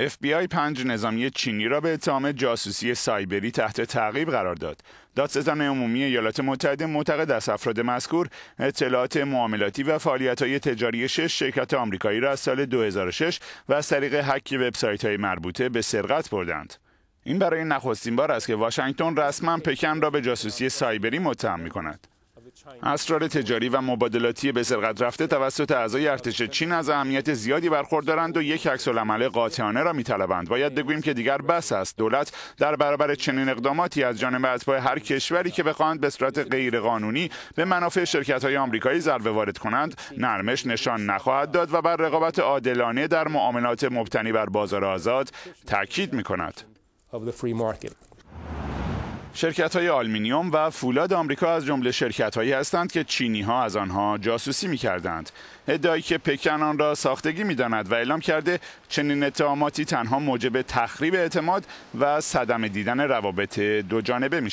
FBI پنج نظامی چینی را به اتهام جاسوسی سایبری تحت تعقیب قرار داد. دادستان عمومی ایالات متحده معتقد است افراد مذکور اطلاعات معاملاتی و فعالیت‌های تجاری شش شرکت آمریکایی را از سال 2006 و از طریق هک وبسایت‌های مربوطه به سرقت بردند. این برای نخستین بار است که واشنگتن رسما پکن را به جاسوسی سایبری متهم می اسرار تجاری و مبادلاتی به سرقت رفته توسط اعضای ارتش چین از اهمیت زیادی برخوردارند و یک عکسالعمل قاطعانه را میطلبند باید بگوییم که دیگر بس است دولت در برابر چنین اقداماتی از جانب اتباع هر کشوری که بخواهند به صورت غیرقانونی به منافع های آمریکایی ضربه وارد کنند نرمش نشان نخواهد داد و بر رقابت عادلانه در معاملات مبتنی بر بازار آزاد تاکید می‌کند. شرکت های آلمینیوم و فولاد آمریکا از جمله شرکت هایی هستند که چینی ها از آنها جاسوسی می کردند. ادعایی که پکن آن را ساختگی می و اعلام کرده چنین اتهاماتی تنها موجب تخریب اعتماد و صدم دیدن روابط دو جانبه می